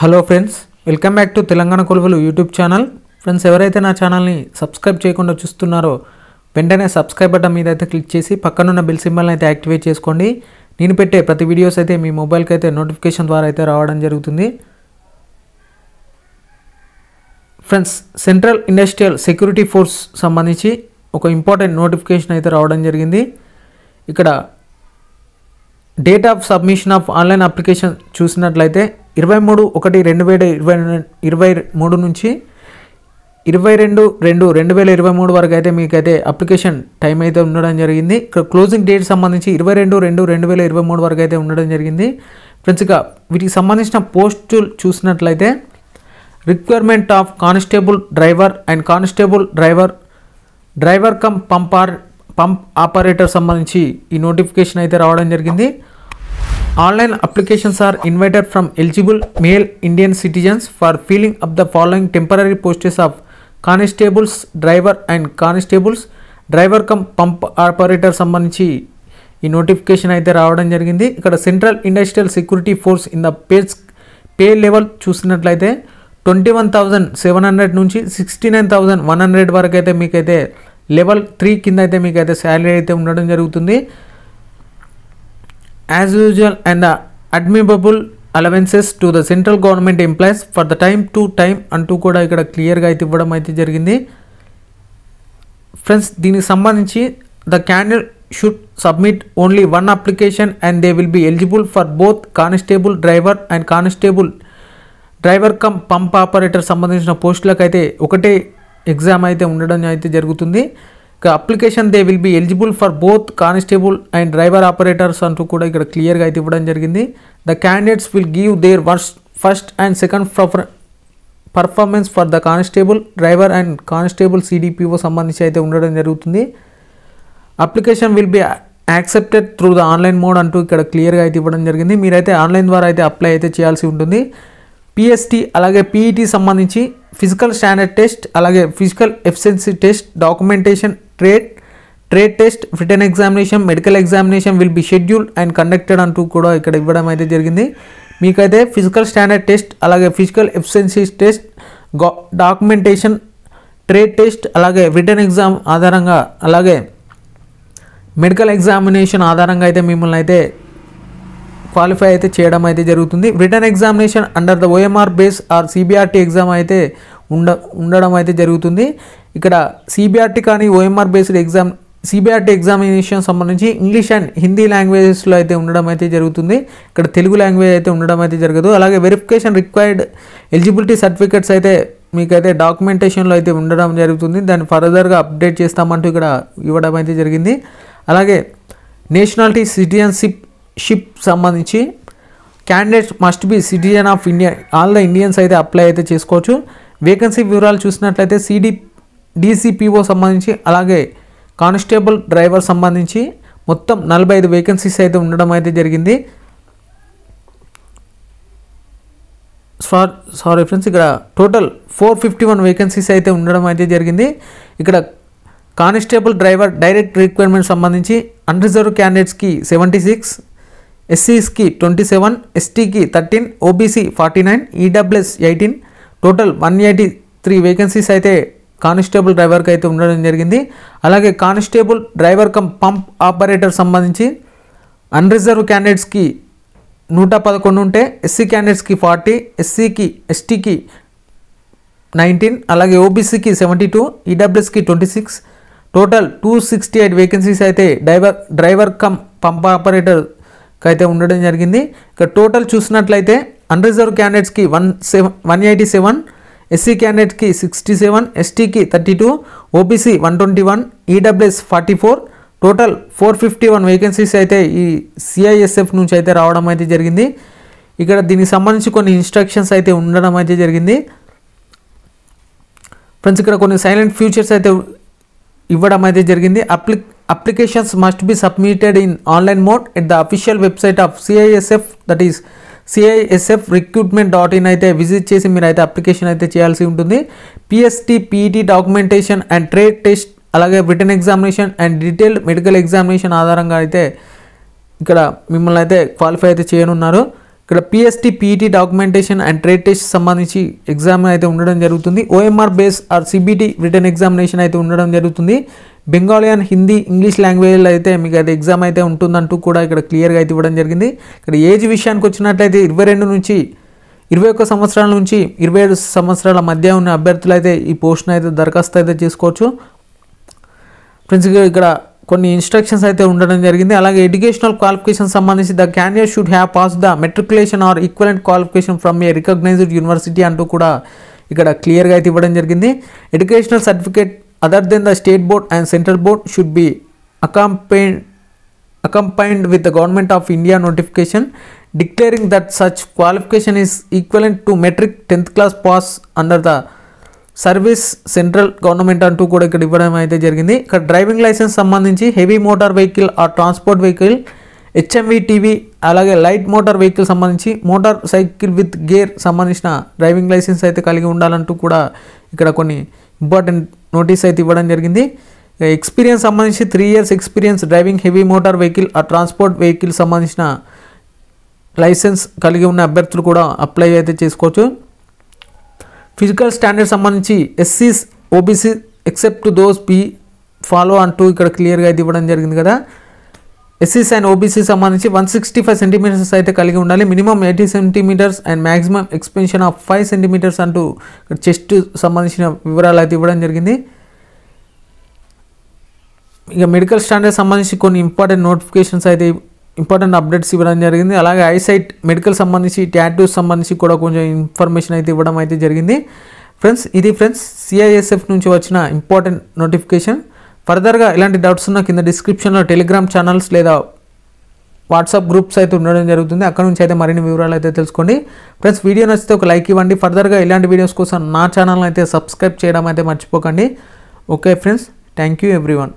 hello friends welcome back to Telangana కొలువులు YouTube channel friends ఎవరైతే నా ఛానల్ని సబ్స్క్రైబ్ చేయకుండా చూస్తున్నారో వెంటనే సబ్స్క్రైబ్ బటన్ మీద అయితే క్లిక్ చేసి పక్కనున్న బిల్ సింబల్ని అయితే యాక్టివేట్ చేసుకోండి నేను పెట్టే ప్రతి వీడియోస్ అయితే మీ మొబైల్కి అయితే నోటిఫికేషన్ ద్వారా అయితే రావడం జరుగుతుంది friends central industrial security force సంబంధించి ఒక ఇంపార్టెంట్ నోటిఫికేషన్ అయితే రావడం జరిగింది ఇక్కడ date of submission of online application చూసినట్లయితే ఇరవై మూడు ఒకటి రెండు వేల ఇరవై ఇరవై మూడు నుంచి ఇరవై రెండు రెండు రెండు వేల ఇరవై మూడు వరకు అయితే మీకు అయితే అప్లికేషన్ టైం అయితే ఉండడం జరిగింది ఇక్కడ క్లోజింగ్ డేట్ సంబంధించి ఇరవై రెండు రెండు రెండు వేల ఇరవై మూడు వరకు అయితే ఉండడం జరిగింది ఫ్రెండ్స్ ఇక వీటికి సంబంధించిన పోస్టులు చూసినట్లయితే requirement of constable driver and constable driver driver cum pump or pump operator సంబంధించి ఈ నోటిఫికేషన్ అయితే రావడం జరిగింది online applications are invited from eligible male Indian citizens for filling up the following temporary posts of constables driver and constables driver cum pump operator సంబంధించి ఈ notification అయితే రావడం జరిగింది ఇక్కడ central industrial security force in the pace pay level చూసినట్లయితే twenty one thousand seven hundred నుంచి sixty nine thousand one hundred వరకు అయితే మీకైతే లెవెల్ త్రీ కింద అయితే మీకైతే శాలరీ అయితే ఉండడం జరుగుతుంది as usual and admissible allowances to the central government employees for the time to time అంటూ కూడా ఇక్కడ క్లియర్గా అయితే ఇవ్వడం అయితే జరిగింది ఫ్రెండ్స్ దీనికి సంబంధించి the candidate should submit only one application and they will be eligible for both constable driver and constable driver cum pump operator సంబంధించిన పోస్టులకు అయితే ఒకటే ఎగ్జామ్ అయితే ఉండడం అయితే జరుగుతుంది application they will be eligible for both constable and driver operators అంటూ కూడా ఇక్కడ క్లియర్గా అయితే ఇవ్వడం జరిగింది the candidates will give their వర్స్ first and second performance for the constable driver and constable CDPO సంబంధించి అయితే ఉండడం జరుగుతుంది application will be accepted through the online mode అంటూ ఇక్కడ క్లియర్గా అయితే ఇవ్వడం జరిగింది మీరైతే ఆన్లైన్ ద్వారా అయితే అప్లై అయితే చేయాల్సి ఉంటుంది పిఎస్టీ అలాగే పీఈటీ e సంబంధించి ఫిజికల్ స్టాండర్డ్ టెస్ట్ అలాగే physical efficiency test documentation trade trade test written examination medical examination will be scheduled and conducted అంటూ కూడా ఇక్కడ ఇవ్వడం అయితే జరిగింది మీకైతే ఫిజికల్ స్టాండర్డ్ టెస్ట్ అలాగే physical efficiencies test documentation trade test అలాగే రిటర్న్ ఎగ్జామ్ ఆధారంగా అలాగే మెడికల్ ఎగ్జామినేషన్ ఆధారంగా అయితే మిమ్మల్ని అయితే క్వాలిఫై అయితే చేయడం అయితే జరుగుతుంది written examination under the OMR base or CBRT exam అయితే ఉండ ఉండడం అయితే జరుగుతుంది ఇక్కడ సిబిఆర్టీ కానీ OMR based exam CBRT examination సంబంధించి ఇంగ్లీష్ అండ్ హిందీ లాంగ్వేజెస్లో అయితే ఉండడం అయితే జరుగుతుంది ఇక్కడ తెలుగు లాంగ్వేజ్ అయితే ఉండడం అయితే జరగదు అలాగే వెరిఫికేషన్ రిక్వైర్డ్ ఎలిజిబిలిటీ సర్టిఫికేట్స్ అయితే మీకైతే డాక్యుమెంటేషన్లో అయితే ఉండడం జరుగుతుంది దాన్ని ఫర్దర్గా అప్డేట్ చేస్తామంటూ ఇక్కడ ఇవ్వడం అయితే జరిగింది అలాగే నేషనాలిటీ సిటిజన్షిప్ షిప్ సంబంధించి candidates must be citizen of India all the Indians అయితే అప్లై అయితే చేసుకోవచ్చు వేకెన్సీ వివరాలు చూసినట్లయితే సిడి డీసీపీఓ సంబంధించి అలాగే కానిస్టేబుల్ డ్రైవర్ సంబంధించి మొత్తం నలభై ఐదు వేకెన్సీస్ అయితే ఉండడం అయితే జరిగింది సారీ ఫ్రెండ్స్ ఇక్కడ total four fifty one vacancies అయితే ఉండడం అయితే జరిగింది ఇక్కడ కానిస్టేబుల్ డ్రైవర్ డైరెక్ట్ రిక్వైర్మెంట్ సంబంధించి అన్రిజర్వ్ క్యాండిడేట్స్కి సెవెంటీ సిక్స్ ఎస్సీస్కి ట్వంటీ సెవెన్ ఎస్టీకి thirteen OBC forty nine EWS eighteen total one eighty three vacancies అయితే కానిస్టేబుల్ డ్రైవర్కి అయితే ఉండడం జరిగింది అలాగే constable driver cum pump operator సంబంధించి అన్రిజర్వ్ క్యాండిడేట్స్కి నూట పదకొండు ఉంటే ఎస్సీ క్యాండిడేట్స్కి ఫార్టీ ఎస్సీకి ఎస్టీకి నైన్టీన్ అలాగే ఓబీసీకి సెవెంటీ టూ ఈడబ్ల్యూఎస్కి e twenty six total two sixty eight vacancies అయితే డ్రైవర్ డ్రైవర్ కమ్ పంప్ ఆపరేటర్కి అయితే ఉండడం జరిగింది ఇక టోటల్ చూసినట్లయితే అన్రిజర్వ్ క్యాండిడేట్స్కి one seven one eighty seven SC క్యాండిడేట్కి సిక్స్టీ సెవెన్ ఎస్టీకి thirty two OBC one twenty one EWS forty four total four fifty one vacancies అయితే ఈ సిఐఎస్ఎఫ్ నుంచి అయితే రావడం అయితే జరిగింది ఇక్కడ దీనికి సంబంధించి కొన్ని ఇన్స్ట్రక్షన్స్ అయితే ఉండడం అయితే జరిగింది ఫ్రెండ్స్ ఇక్కడ కొన్ని సైలెంట్ ఫ్యూచర్స్ అయితే ఇవ్వడం అయితే జరిగింది అప్లి applications must be submitted in online mode at the official website of CISF that is CISF recruitment dot in అయితే విజిట్ చేసి మీరు అయితే అప్లికేషన్ అయితే చేయాల్సి ఉంటుంది PST PET documentation and trade test అలాగే written examination and detailed medical examination ఆధారంగా అయితే ఇక్కడ మిమ్మల్ని అయితే క్వాలిఫై అయితే చేయనున్నారు ఇక్కడ PST PET documentation and trade test సంబంధించి ఎగ్జామ్ అయితే ఉండడం జరుగుతుంది OMR base or CBT return examination అయితే ఉండడం జరుగుతుంది బెంగాలీ అండ్ హిందీ ఇంగ్లీష్ లాంగ్వేజ్లో అయితే మీకు అది ఎగ్జామ్ అయితే ఉంటుందంటూ కూడా ఇక్కడ క్లియర్గా అయితే ఇవ్వడం జరిగింది ఇక్కడ ఏజ్ విషయానికి వచ్చినట్లయితే ఇరవై రెండు నుంచి ఇరవై ఒక్క సంవత్సరాల నుంచి ఇరవై ఏడు సంవత్సరాల మధ్య ఉన్న అభ్యర్థులు అయితే ఈ పోస్ట్ను అయితే దరఖాస్తు అయితే చేసుకోవచ్చు ఫ్రెండ్స్ ఇక్కడ కొన్ని ఇన్స్ట్రక్షన్స్ అయితే ఉండడం జరిగింది అలాగే ఎడ్యుకేషనల్ క్వాలిఫికేషన్ సంబంధించి the candidate should have pass the matriculation or equivalent qualification from a recognised university అంటూ కూడా ఇక్కడ క్లియర్గా అయితే ఇవ్వడం జరిగింది educational certificate other than the state board and central board should be accompanied accompanied with the government of india notification declaring that such qualification is equivalent to matric tenth class pass under the service central government అంటూ కూడా ఇక్కడ ఇవ్వడం అయితే జరిగింది ఇక్కడ driving licence సంబంధించి heavy motor vehicle or transport vehicle HMV TV అలాగే light motor vehicle సంబంధించి మోటార్ సైకిల్ విత్ గేర్ సంబంధించిన డ్రైవింగ్ లైసెన్స్ అయితే కలిగి ఉండాలంటూ కూడా ఇక్కడ కొన్ని ఇంపార్టెంట్ నోటీస్ అయితే ఇవ్వడం జరిగింది ఎక్స్పీరియన్స్ సంబంధించి three years experience driving heavy motor vehicle ఆ ట్రాన్స్పోర్ట్ వెహికల్ సంబంధించిన లైసెన్స్ కలిగి ఉన్న అభ్యర్థులు కూడా అప్లై అయితే చేసుకోవచ్చు ఫిజికల్ స్టాండర్డ్ సంబంధించి ఎస్సీస్ OBC except those be follow అంటూ ఇక్కడ క్లియర్గా అయితే ఇవ్వడం జరిగింది కదా ఎస్సీస్ అండ్ ఓబీసీ సంబంధించి వన్ సిక్స్టీ ఫైవ్ సెంటీమీటర్స్ అయితే కలిగి ఉండాలి minimum eighty centimetres and maximum expansion of five centimetres అంటూ చెస్ట్ సంబంధించిన వివరాలు అయితే ఇవ్వడం జరిగింది ఇక మెడికల్ స్టాండర్డ్ సంబంధించి కొన్ని ఇంపార్టెంట్ నోటిఫికేషన్స్ అయితే ఇంపార్టెంట్ అప్డేట్స్ ఇవ్వడం జరిగింది అలాగే ఐసైట్ మెడికల్ సంబంధించి ట్యాటూస్ సంబంధించి కూడా కొంచెం ఇన్ఫర్మేషన్ అయితే ఇవ్వడం అయితే జరిగింది ఫ్రెండ్స్ ఇది ఫ్రెండ్స్ సిఐఎస్ఎఫ్ నుంచి వచ్చిన ఇంపార్టెంట్ నోటిఫికేషన్ ఫర్దర్గా ఇలాంటి డౌట్స్ ఉన్న కింద డిస్క్రిప్షన్లో టెలిగ్రామ్ ఛానల్స్ లేదా వాట్సాప్ గ్రూప్స్ అయితే ఉండడం జరుగుతుంది అక్కడ నుంచి అయితే మరిన్ని వివరాలు అయితే తెలుసుకోండి ఫ్రెండ్స్ వీడియో నచ్చితే ఒక లైక్ ఇవ్వండి ఫర్దర్గా ఇలాంటి వీడియోస్ కోసం నా ఛానల్ అయితే సబ్స్క్రైబ్ చేయడం అయితే మర్చిపోకండి okay friends thank you everyone